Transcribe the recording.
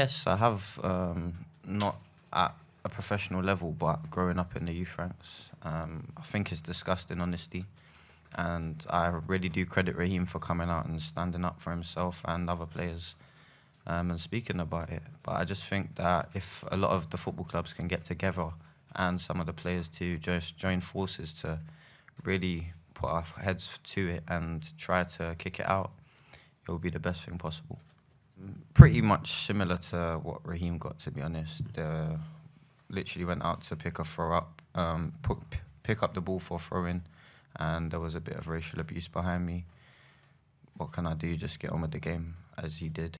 Yes, I have. Um, not at a professional level, but growing up in the youth ranks, um, I think is disgusting, honesty. And I really do credit Raheem for coming out and standing up for himself and other players um, and speaking about it. But I just think that if a lot of the football clubs can get together and some of the players to just join forces to really put our heads to it and try to kick it out, it will be the best thing possible pretty much similar to what Raheem got, to be honest. Uh, literally went out to pick a throw up, um, put, pick up the ball for throwing, and there was a bit of racial abuse behind me. What can I do? Just get on with the game, as he did.